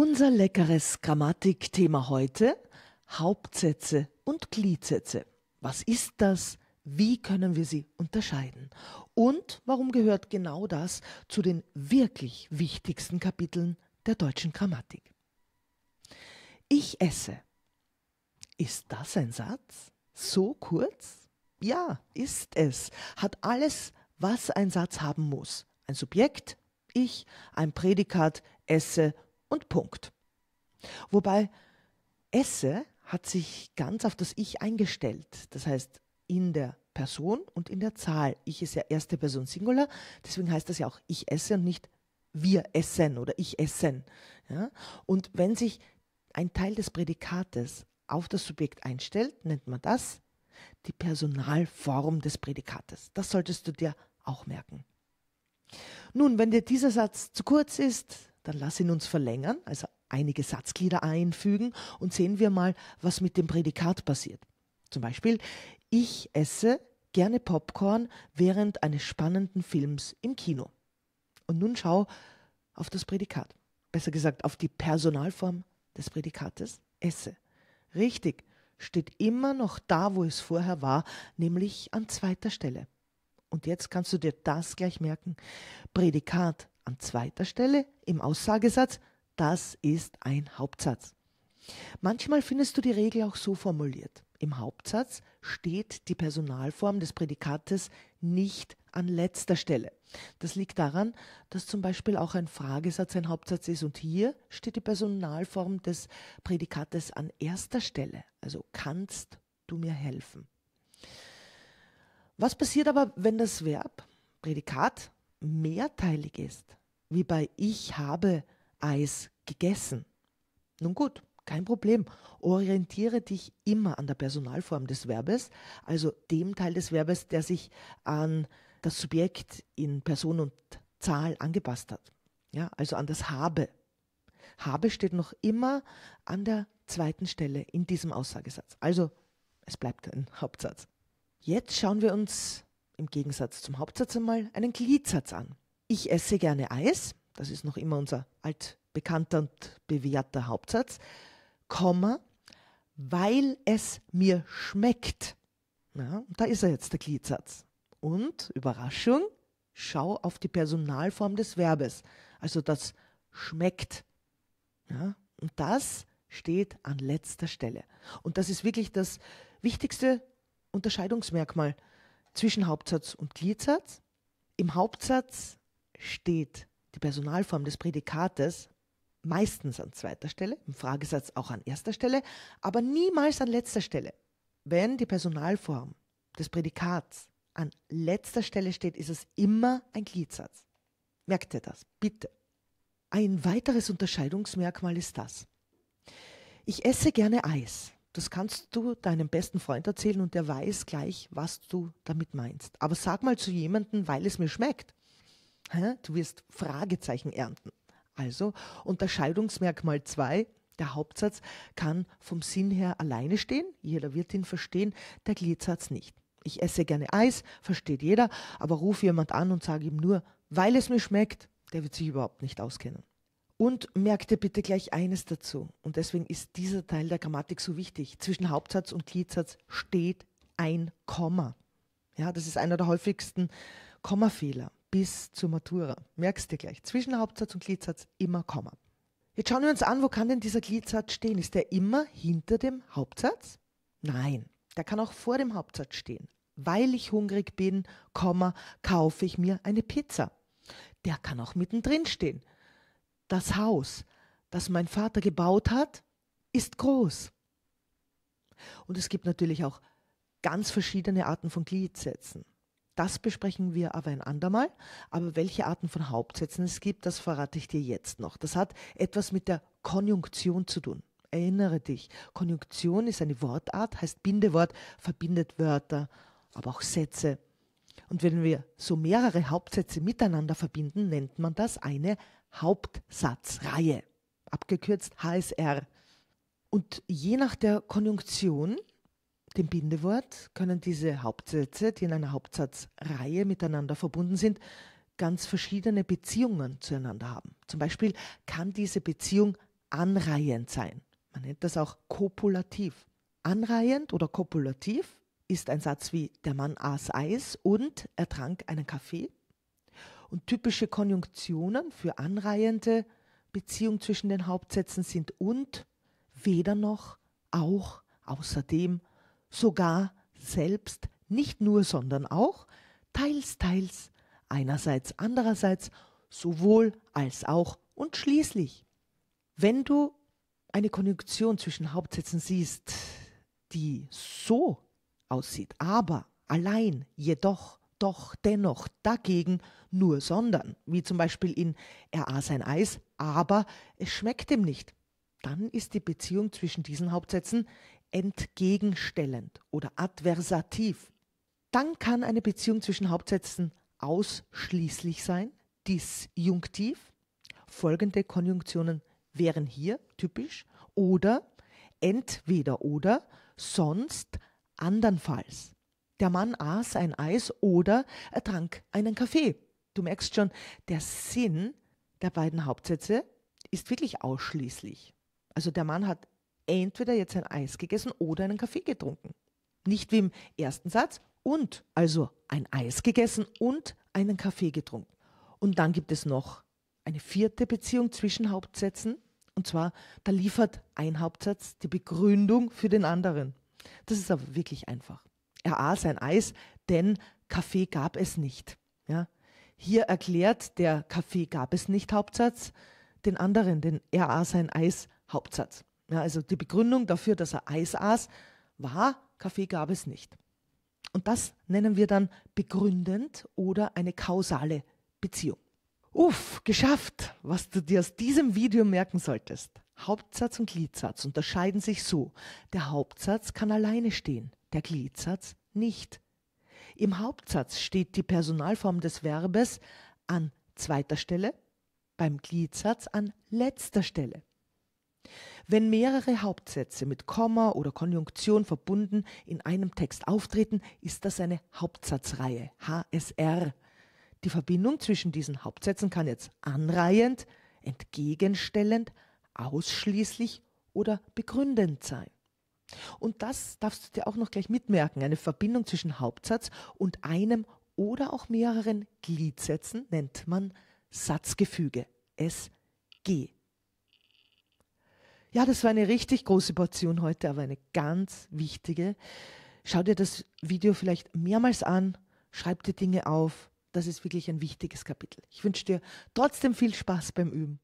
Unser leckeres Grammatikthema heute Hauptsätze und Gliedsätze. Was ist das? Wie können wir sie unterscheiden? Und warum gehört genau das zu den wirklich wichtigsten Kapiteln der deutschen Grammatik? Ich esse. Ist das ein Satz? So kurz? Ja, ist es. Hat alles, was ein Satz haben muss. Ein Subjekt, ich, ein Prädikat, esse und Punkt. Wobei esse hat sich ganz auf das Ich eingestellt. Das heißt, in der Person und in der Zahl. Ich ist ja erste Person Singular, deswegen heißt das ja auch ich esse und nicht wir essen oder ich essen. Ja? Und wenn sich ein Teil des Prädikates auf das Subjekt einstellt, nennt man das die Personalform des Prädikates. Das solltest du dir auch merken. Nun, wenn dir dieser Satz zu kurz ist, dann lass ihn uns verlängern, also einige Satzglieder einfügen und sehen wir mal, was mit dem Prädikat passiert. Zum Beispiel, ich esse gerne Popcorn während eines spannenden Films im Kino. Und nun schau auf das Prädikat. Besser gesagt, auf die Personalform des Prädikates esse. Richtig, steht immer noch da, wo es vorher war, nämlich an zweiter Stelle. Und jetzt kannst du dir das gleich merken. Prädikat an zweiter Stelle im Aussagesatz, das ist ein Hauptsatz. Manchmal findest du die Regel auch so formuliert. Im Hauptsatz steht die Personalform des Prädikates nicht an letzter Stelle. Das liegt daran, dass zum Beispiel auch ein Fragesatz ein Hauptsatz ist und hier steht die Personalform des Prädikates an erster Stelle. Also kannst du mir helfen. Was passiert aber, wenn das Verb Prädikat mehrteilig ist, wie bei Ich habe Eis gegessen. Nun gut, kein Problem. Orientiere dich immer an der Personalform des Verbes, also dem Teil des Verbes, der sich an das Subjekt in Person und Zahl angepasst hat. Ja, also an das habe. Habe steht noch immer an der zweiten Stelle in diesem Aussagesatz. Also es bleibt ein Hauptsatz. Jetzt schauen wir uns im Gegensatz zum Hauptsatz einmal einen Gliedsatz an. Ich esse gerne Eis, das ist noch immer unser altbekannter und bewährter Hauptsatz, Komma, weil es mir schmeckt. Ja, da ist er jetzt der Gliedsatz. Und, Überraschung, schau auf die Personalform des Verbes, also das schmeckt. Ja, und das steht an letzter Stelle. Und das ist wirklich das wichtigste Unterscheidungsmerkmal zwischen Hauptsatz und Gliedsatz. Im Hauptsatz steht die Personalform des Prädikates meistens an zweiter Stelle, im Fragesatz auch an erster Stelle, aber niemals an letzter Stelle. Wenn die Personalform des Prädikats an letzter Stelle steht, ist es immer ein Gliedsatz. Merkt ihr das, bitte. Ein weiteres Unterscheidungsmerkmal ist das. Ich esse gerne Eis das kannst du deinem besten Freund erzählen und der weiß gleich, was du damit meinst. Aber sag mal zu jemandem, weil es mir schmeckt. Du wirst Fragezeichen ernten. Also Unterscheidungsmerkmal 2, der Hauptsatz kann vom Sinn her alleine stehen, jeder wird ihn verstehen, der Gliedsatz nicht. Ich esse gerne Eis, versteht jeder, aber rufe jemand an und sage ihm nur, weil es mir schmeckt, der wird sich überhaupt nicht auskennen. Und merkt ihr bitte gleich eines dazu. Und deswegen ist dieser Teil der Grammatik so wichtig. Zwischen Hauptsatz und Gliedsatz steht ein Komma. Ja, das ist einer der häufigsten Kommafehler bis zur Matura. Merkst du gleich. Zwischen Hauptsatz und Gliedsatz immer Komma. Jetzt schauen wir uns an, wo kann denn dieser Gliedsatz stehen? Ist der immer hinter dem Hauptsatz? Nein, der kann auch vor dem Hauptsatz stehen. Weil ich hungrig bin, Komma, kaufe ich mir eine Pizza. Der kann auch mittendrin stehen das Haus, das mein Vater gebaut hat, ist groß. Und es gibt natürlich auch ganz verschiedene Arten von Gliedsätzen. Das besprechen wir aber ein andermal. Aber welche Arten von Hauptsätzen es gibt, das verrate ich dir jetzt noch. Das hat etwas mit der Konjunktion zu tun. Erinnere dich, Konjunktion ist eine Wortart, heißt Bindewort, verbindet Wörter, aber auch Sätze. Und wenn wir so mehrere Hauptsätze miteinander verbinden, nennt man das eine Hauptsatzreihe, abgekürzt HSR. Und je nach der Konjunktion, dem Bindewort, können diese Hauptsätze, die in einer Hauptsatzreihe miteinander verbunden sind, ganz verschiedene Beziehungen zueinander haben. Zum Beispiel kann diese Beziehung anreihend sein. Man nennt das auch kopulativ. Anreihend oder kopulativ ist ein Satz wie der Mann aß Eis und er trank einen Kaffee und typische Konjunktionen für anreihende Beziehungen zwischen den Hauptsätzen sind und, weder noch, auch, außerdem, sogar, selbst, nicht nur, sondern auch, teils, teils, einerseits, andererseits, sowohl als auch und schließlich. Wenn du eine Konjunktion zwischen Hauptsätzen siehst, die so aussieht, aber, allein, jedoch, doch dennoch dagegen nur sondern, wie zum Beispiel in Er aß ein Eis, aber es schmeckt ihm nicht. Dann ist die Beziehung zwischen diesen Hauptsätzen entgegenstellend oder adversativ. Dann kann eine Beziehung zwischen Hauptsätzen ausschließlich sein, disjunktiv. Folgende Konjunktionen wären hier typisch oder entweder oder sonst andernfalls. Der Mann aß ein Eis oder er trank einen Kaffee. Du merkst schon, der Sinn der beiden Hauptsätze ist wirklich ausschließlich. Also der Mann hat entweder jetzt ein Eis gegessen oder einen Kaffee getrunken. Nicht wie im ersten Satz und, also ein Eis gegessen und einen Kaffee getrunken. Und dann gibt es noch eine vierte Beziehung zwischen Hauptsätzen. Und zwar, da liefert ein Hauptsatz die Begründung für den anderen. Das ist aber wirklich einfach. Er aß ein Eis, denn Kaffee gab es nicht. Ja? Hier erklärt der Kaffee gab es nicht Hauptsatz den anderen, den er aß ein Eis Hauptsatz. Ja, also die Begründung dafür, dass er Eis aß, war, Kaffee gab es nicht. Und das nennen wir dann begründend oder eine kausale Beziehung. Uff, geschafft, was du dir aus diesem Video merken solltest. Hauptsatz und Gliedsatz unterscheiden sich so. Der Hauptsatz kann alleine stehen der Gliedsatz nicht. Im Hauptsatz steht die Personalform des Verbes an zweiter Stelle, beim Gliedsatz an letzter Stelle. Wenn mehrere Hauptsätze mit Komma oder Konjunktion verbunden in einem Text auftreten, ist das eine Hauptsatzreihe, HSR. Die Verbindung zwischen diesen Hauptsätzen kann jetzt anreihend, entgegenstellend, ausschließlich oder begründend sein. Und das darfst du dir auch noch gleich mitmerken. Eine Verbindung zwischen Hauptsatz und einem oder auch mehreren Gliedsätzen nennt man Satzgefüge. SG. Ja, das war eine richtig große Portion heute, aber eine ganz wichtige. Schau dir das Video vielleicht mehrmals an, schreib dir Dinge auf. Das ist wirklich ein wichtiges Kapitel. Ich wünsche dir trotzdem viel Spaß beim Üben.